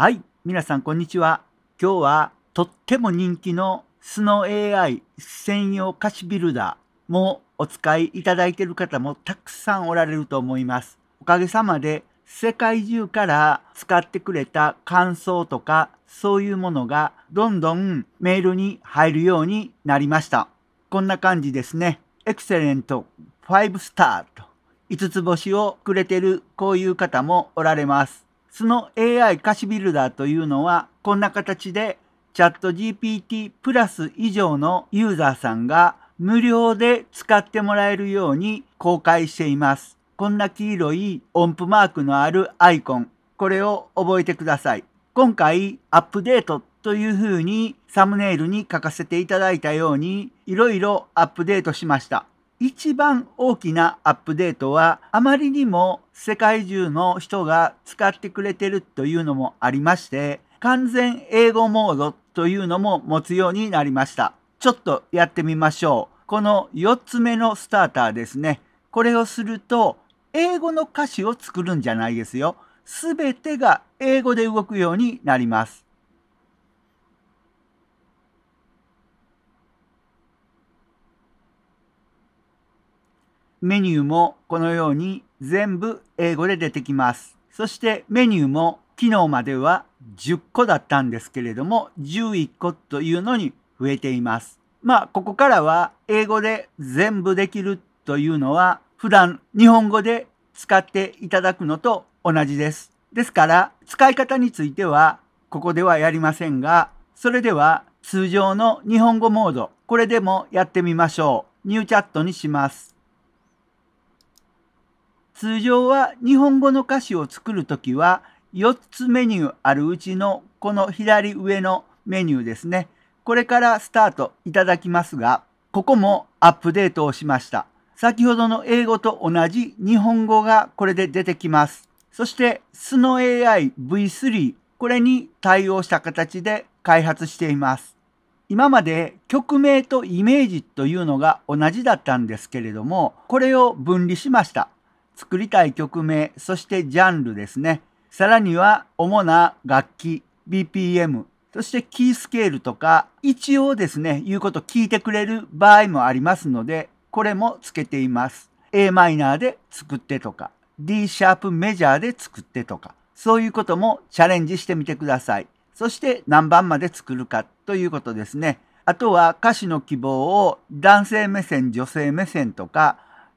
はい、皆さんこんにちは。今日はとっても人気のスノ AI 専用歌詞ビルダーもお使いいただいている方もたくさんおられると思います。おかげさまで世界中から使ってくれた感想とかそういうものがどんどんメールに入るようになりました。こんな感じですね。エクセレント5スターと5つ星をくれてるこういう方もおられます。その AI 歌詞ビルダーというのはこんな形でチャット GPT プラス以上のユーザーさんが無料で使ってもらえるように公開しています。こんな黄色い音符マークのあるアイコン、これを覚えてください。今回アップデートというふうにサムネイルに書かせていただいたようにいろいろアップデートしました。一番大きなアップデートはあまりにも世界中の人が使ってくれてるというのもありまして完全英語モードというのも持つようになりましたちょっとやってみましょうこの4つ目のスターターですねこれをすると英語の歌詞を作るんじゃないですよすべてが英語で動くようになりますメニューもこのように全部英語で出てきます。そしてメニューも昨日までは10個だったんですけれども、11個というのに増えています。まあ、ここからは英語で全部できるというのは、普段日本語で使っていただくのと同じです。ですから、使い方については、ここではやりませんが、それでは通常の日本語モード、これでもやってみましょう。ニューチャットにします。通常は日本語の歌詞を作るときは4つメニューあるうちのこの左上のメニューですね。これからスタートいただきますが、ここもアップデートをしました。先ほどの英語と同じ日本語がこれで出てきます。そして SNOAI V3 これに対応した形で開発しています。今まで曲名とイメージというのが同じだったんですけれども、これを分離しました。作りたい曲名、そしてジャンルですね。さらには主な楽器、BPM、そしてキースケールとか、一応ですね、言うこと聞いてくれる場合もありますので、これもつけています。a マイナーで作ってとか、d シャープメジャーで作ってとか、そういうこともチャレンジしてみてください。そして何番まで作るかということですね。あとは歌詞の希望を男性目線、女性目線とか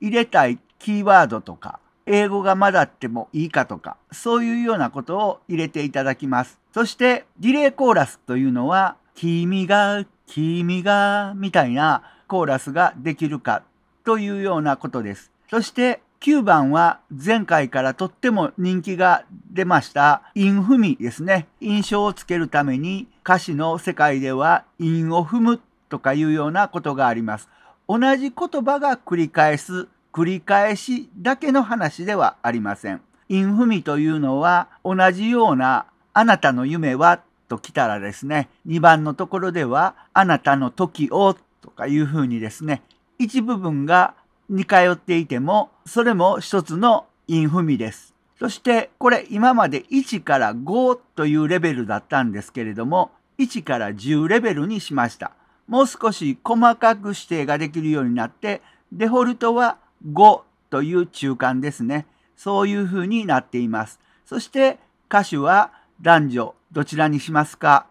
入れたいキーワードとか、英語が混ざってもいいかとか、そういうようなことを入れていただきます。そして、ディレイコーラスというのは、君が、君が、みたいなコーラスができるかというようなことです。そして、9番は前回からとっても人気が出ました韻踏みですね。印象をつけるために歌詞の世界では韻を踏むとかいうようなことがあります。同じ言葉が繰り返す繰り返しだけの話ではありません。インフミというのは同じようなあなたの夢はと来たらですね、2番のところではあなたの時をとかいうふうにですね、一部分が似通っていても、それも一つのインフミです。そしてこれ今まで1から5というレベルだったんですけれども、1から10レベルにしました。もう少し細かく指定ができるようになって、デフォルトは5という中間ですね。そういうふうになっています。そして歌手は男女どちらにしますか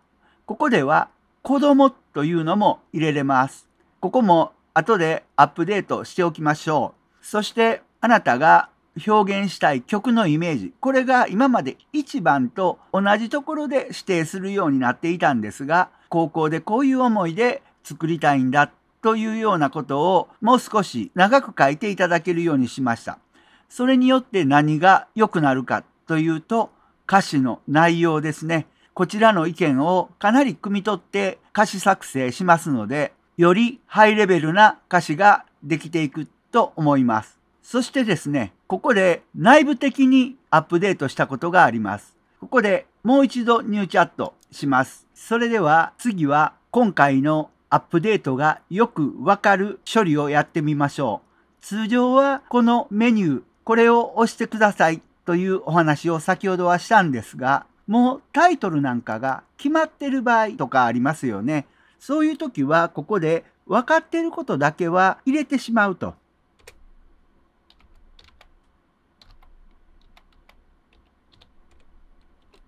ここでは子供というのも入れれます。ここも後でアップデートしておきましょう。そしてあなたが表現したい曲のイメージ、これが今まで1番と同じところで指定するようになっていたんですが、高校でこういう思いで作りたいんだというようなことをもう少し長く書いていただけるようにしました。それによって何が良くなるかというと歌詞の内容ですね。こちらの意見をかなり汲み取って歌詞作成しますので、よりハイレベルな歌詞ができていくと思います。そしてですね、ここで内部的にアップデートしたことがあります。ここでもう一度ニューチャットします。それでは次は今回のアップデートがよくわかる処理をやってみましょう。通常はこのメニュー、これを押してくださいというお話を先ほどはしたんですが、もうタイトルなんかが決まってる場合とかありますよね。そういう時はここで分かってることだけは入れてしまうと。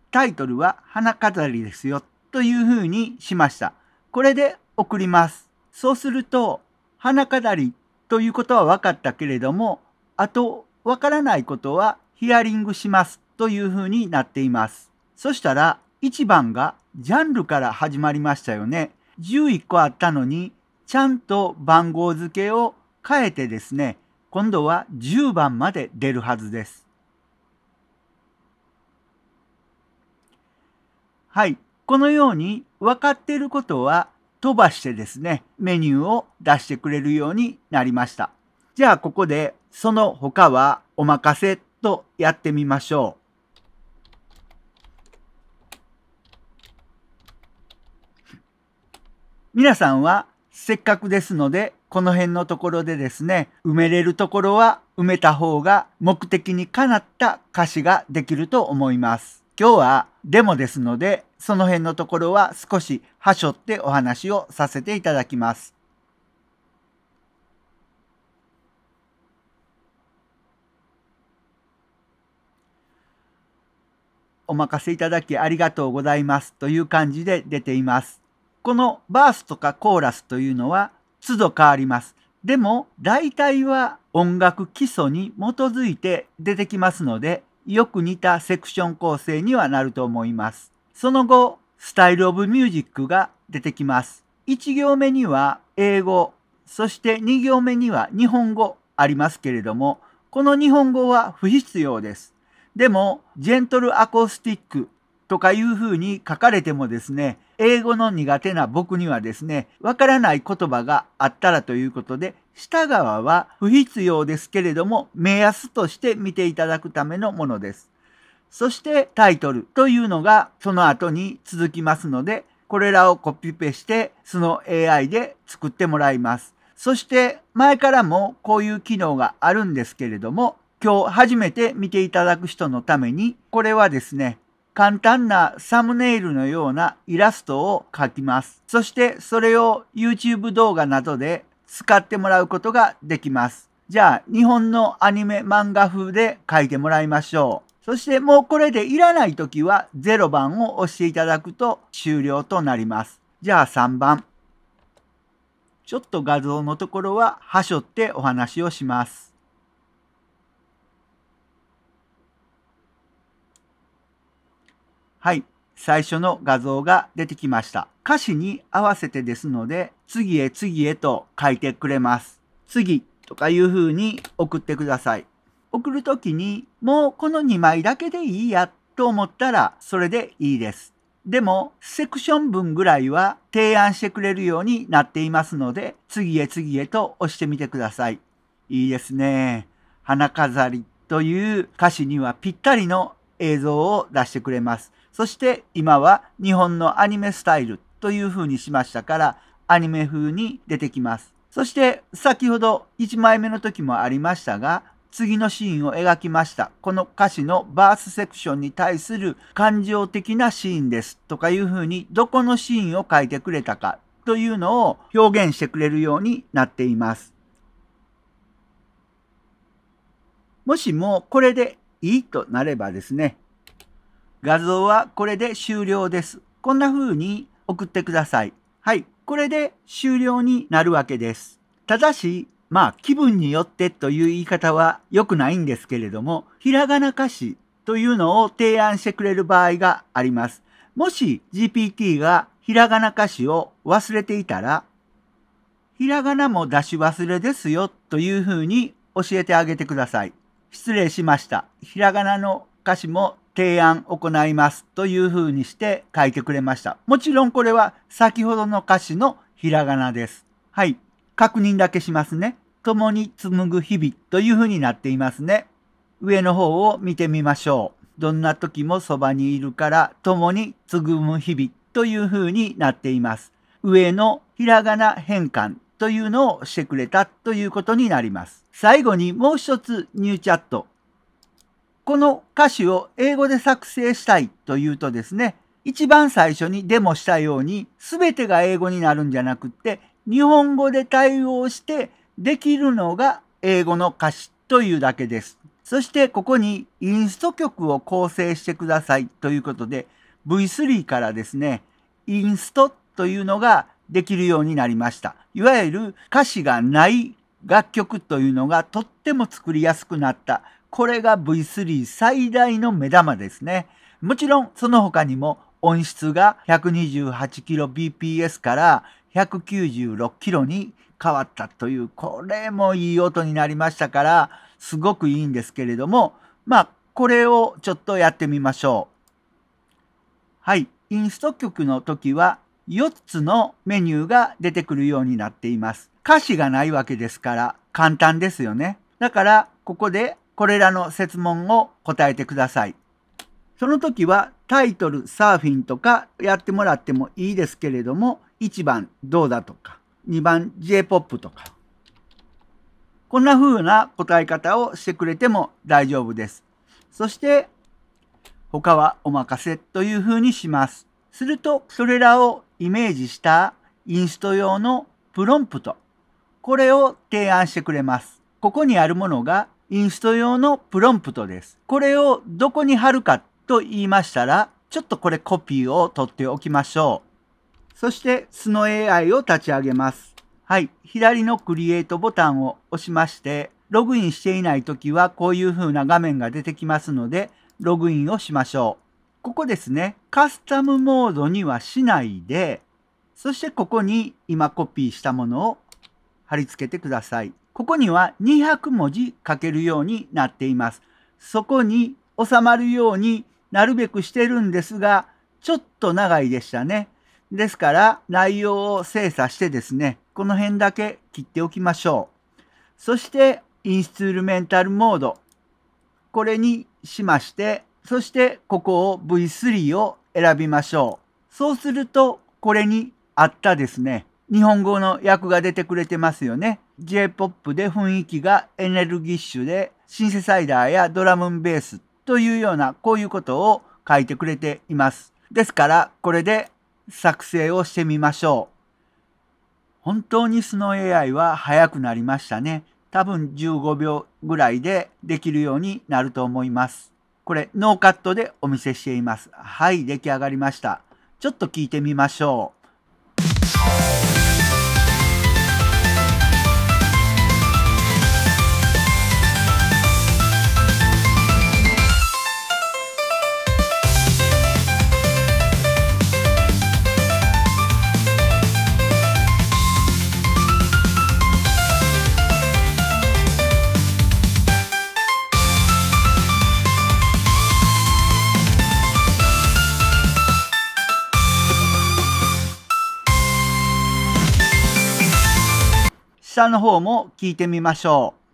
タイトルは花飾りですよというふうにしました。これで送ります。そうすると、花飾りということは分かったけれども、あと分からないことはヒアリングしますというふうになっています。そしたら1番がジャンルから始まりましたよね。11個あったのに、ちゃんと番号付けを変えてですね、今度は10番まで出るはずです。はい。このように分かっていることは飛ばしてですね、メニューを出してくれるようになりました。じゃあここで、その他はお任せとやってみましょう。皆さんはせっかくですので、この辺のところでですね、埋めれるところは埋めた方が目的にかなった歌詞ができると思います。今日はでもですので、その辺のところは少し端折ってお話をさせていただきます。お任せいただきありがとうございますという感じで出ています。このバースとかコーラスというのは都度変わります。でも大体は音楽基礎に基づいて出てきますので、よく似たセクション構成にはなると思います。その後、スタイルオブミュージックが出てきます。1行目には英語、そして2行目には日本語ありますけれども、この日本語は不必要です。でも、ジェントルアコースティックとかいうふうに書かれてもですね、英語の苦手な僕にはですね、わからない言葉があったらということで下側は不必要ですけれども目安として見ていただくためのものです。そしてタイトルというのがその後に続きますので、これらをコピペしてその AI で作ってもらいます。そして前からもこういう機能があるんですけれども、今日初めて見ていただく人のために、これはですね、簡単なサムネイルのようなイラストを描きます。そしてそれを YouTube 動画などで使ってもらうことができます。じゃあ、日本のアニメ漫画風で書いてもらいましょう。そしてもうこれでいらないときは0番を押していただくと終了となります。じゃあ3番。ちょっと画像のところははしょってお話をします。はい。最初の画像が出てきました。歌詞に合わせてですので、次へ次へと書いてくれます。次とかいう風に送ってください。送るときに、もうこの2枚だけでいいやと思ったら、それでいいです。でも、セクション文ぐらいは提案してくれるようになっていますので、次へ次へと押してみてください。いいですね。花飾りという歌詞にはぴったりの映像を出してくれます。そして今は日本のアニメスタイルという風にしましたから、アニメ風に出てきます。そして先ほど1枚目の時もありましたが、次のシーンを描きました。この歌詞のバースセクションに対する感情的なシーンですとかいう風にどこのシーンを書いてくれたかというのを表現してくれるようになっています。もしもこれでいいとなればですね、画像はこれで終了です。こんな風に送ってください。はい。これで終了になるわけです。ただし、まあ気分によってという言い方は良くないんですけれども、ひらがな歌詞というのを提案してくれる場合があります。もし GPT がひらがな歌詞を忘れていたら、ひらがなも出し忘れですよという風に教えてあげてください。失礼しました。ひらがなの歌詞も提案行いますというふうにして書いてくれました。もちろんこれは先ほどの歌詞のひらがなです。はい。確認だけしますね。共に紡ぐ日々というふうになっていますね。上の方を見てみましょう。どんな時もそばにいるから共に紡ぐ日々というふうになっています。上のひらがな変換というのをしてくれたということになります。最後にもう一つニューチャットこの歌詞を英語で作成したいというとですね、一番最初にデモしたように、全てが英語になるんじゃなくって、日本語で対応してできるのが英語の歌詞というだけです。そしてここにインスト曲を構成してくださいということで V3 からですね、インストというのができるようになりました。いわゆる歌詞がない楽曲というのがとっても作りやすくなったこれが V3 最大の目玉ですね。もちろんその他にも音質が 128kbps から 196kb に変わったという、これもいい音になりましたから、すごくいいんですけれども、まあ、これをちょっとやってみましょう。はい、インスト曲の時は4つのメニューが出てくるようになっています。歌詞がないわけですから簡単ですよね。だからここでこれらの設問を答えてください。その時はタイトルサーフィンとかやってもらってもいいですけれども、1番どうだとか、2番 J-POP とか、こんな風な答え方をしてくれても大丈夫です。そして、他はお任せという風にします。すると、それらをイメージしたインスト用のプロンプト、これを提案してくれます。ここにあるものがインスト用のプロンプトです。これをどこに貼るかと言いましたら、ちょっとこれコピーを取っておきましょう。そして、スノ AI を立ち上げます。はい。左のクリエイトボタンを押しまして、ログインしていないときはこういう風な画面が出てきますので、ログインをしましょう。ここですね、カスタムモードにはしないで、そしてここに今コピーしたものを貼り付けてください。ここには200文字書けるようになっています。そこに収まるようになるべくしてるんですが、ちょっと長いでしたね。ですから内容を精査してですね、この辺だけ切っておきましょう。そしてインストゥルメンタルモード。これにしまして、そしてここを V3 を選びましょう。そうするとこれにあったですね、日本語の訳が出てくれてますよね。J-POP で雰囲気がエネルギッシュで、シンセサイダーやドラムベースというような、こういうことを書いてくれています。ですから、これで作成をしてみましょう。本当にスノー AI は速くなりましたね。多分15秒ぐらいでできるようになると思います。これ、ノーカットでお見せしています。はい、出来上がりました。ちょっと聞いてみましょう。の方も聞いてみましょう。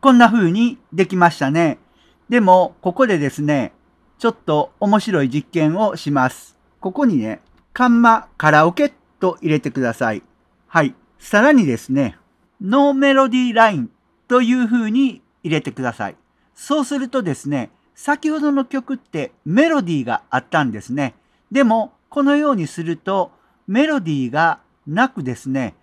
こんな風にできましたね。でも、ここでですね、ちょっと面白い実験をします。ここにね、カンマカラオケと入れてください。はい。さらにですね、ノーメロディーラインという風に入れてください。そうするとですね、先ほどの曲ってメロディーがあったんですね。でも、このようにするとメロディーがなくですね、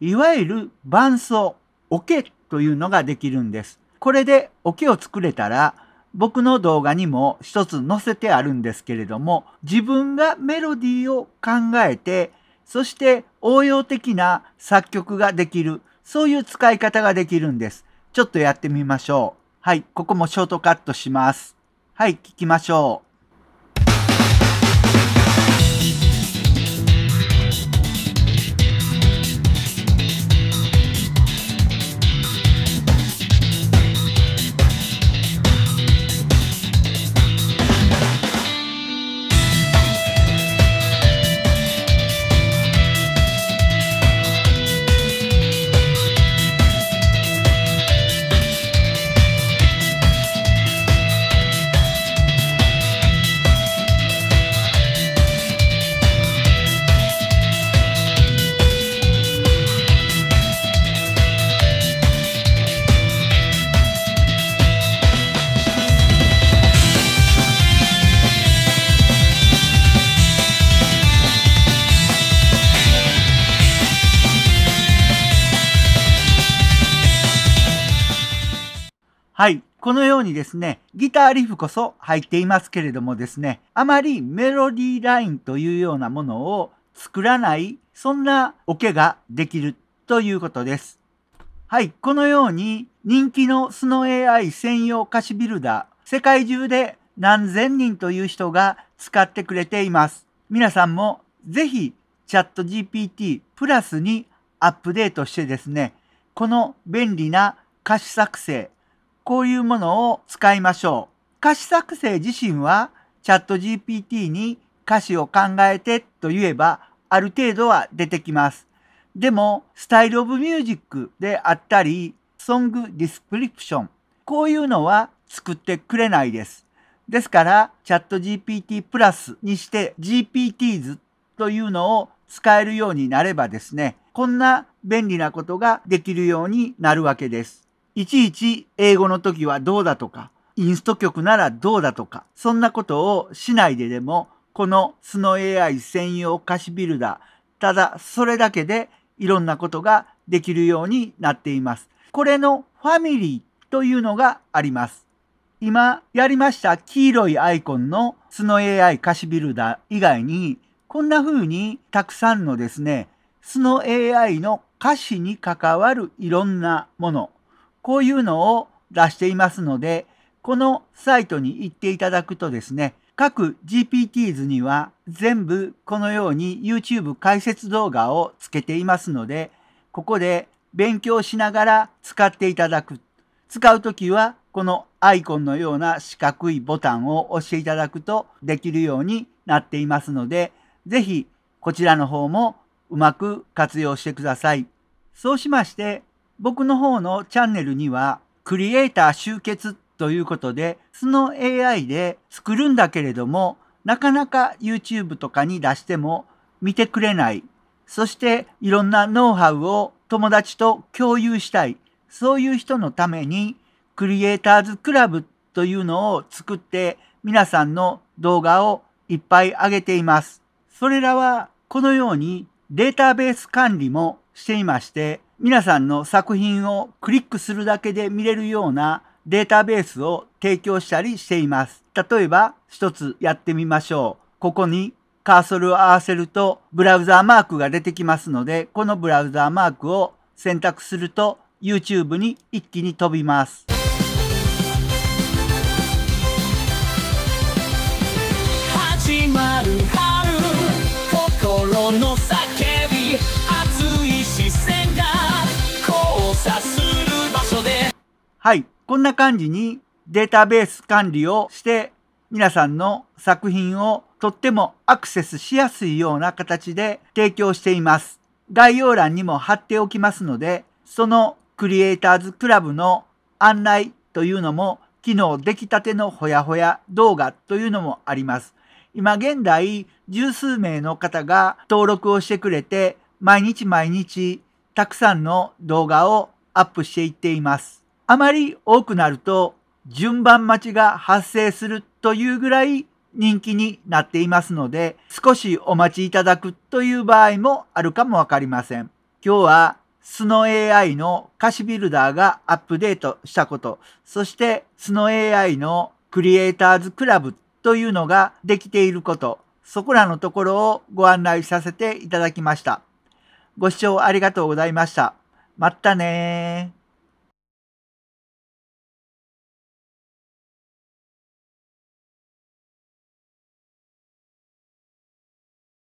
いわゆる伴奏、オケというのができるんです。これで桶を作れたら、僕の動画にも一つ載せてあるんですけれども、自分がメロディーを考えて、そして応用的な作曲ができる、そういう使い方ができるんです。ちょっとやってみましょう。はい、ここもショートカットします。はい、聞きましょう。はい。このようにですね、ギターリフこそ入っていますけれどもですね、あまりメロディーラインというようなものを作らない、そんなオケができるということです。はい。このように人気のスノー AI 専用歌詞ビルダー、世界中で何千人という人が使ってくれています。皆さんもぜひチャット GPT プラスにアップデートしてですね、この便利な歌詞作成、こういうものを使いましょう。歌詞作成自身はチャット GPT に歌詞を考えてと言えばある程度は出てきます。でも、スタイルオブミュージックであったり、ソングディスクリプション、こういうのは作ってくれないです。ですから、チャット GPT プラスにして GPTs というのを使えるようになればですね、こんな便利なことができるようになるわけです。いちいち英語の時はどうだとか、インスト曲ならどうだとか、そんなことをしないででも、このスノ AI 専用歌詞ビルダー、ただそれだけでいろんなことができるようになっています。これのファミリーというのがあります。今やりました黄色いアイコンのスノ AI 歌詞ビルダー以外に、こんな風にたくさんのですね、スノ AI の歌詞に関わるいろんなもの、こういうのを出していますので、このサイトに行っていただくとですね、各 GPTs には全部このように YouTube 解説動画をつけていますので、ここで勉強しながら使っていただく。使うときはこのアイコンのような四角いボタンを押していただくとできるようになっていますので、ぜひこちらの方もうまく活用してください。そうしまして僕の方のチャンネルには、クリエイター集結ということで、その AI で作るんだけれども、なかなか YouTube とかに出しても見てくれない。そしていろんなノウハウを友達と共有したい。そういう人のためにクリエイターズクラブというのを作って皆さんの動画をいっぱい上げています。それらはこのようにデータベース管理もしていまして、皆さんの作品をクリックするだけで見れるようなデータベースを提供したりしています。例えば、一つやってみましょう。ここにカーソルを合わせるとブラウザーマークが出てきますので、このブラウザーマークを選択すると YouTube に一気に飛びます。はい。こんな感じにデータベース管理をして皆さんの作品をとってもアクセスしやすいような形で提供しています。概要欄にも貼っておきますので、そのクリエイターズクラブの案内というのも、昨日出来たてのほやほや動画というのもあります。今現在、十数名の方が登録をしてくれて、毎日毎日たくさんの動画をアップしていっています。あまり多くなると順番待ちが発生するというぐらい人気になっていますので、少しお待ちいただくという場合もあるかもわかりません。今日はスノ AI の歌詞ビルダーがアップデートしたこと、そしてスノ AI のクリエイターズクラブというのができていること、そこらのところをご案内させていただきました。ご視聴ありがとうございました。まったね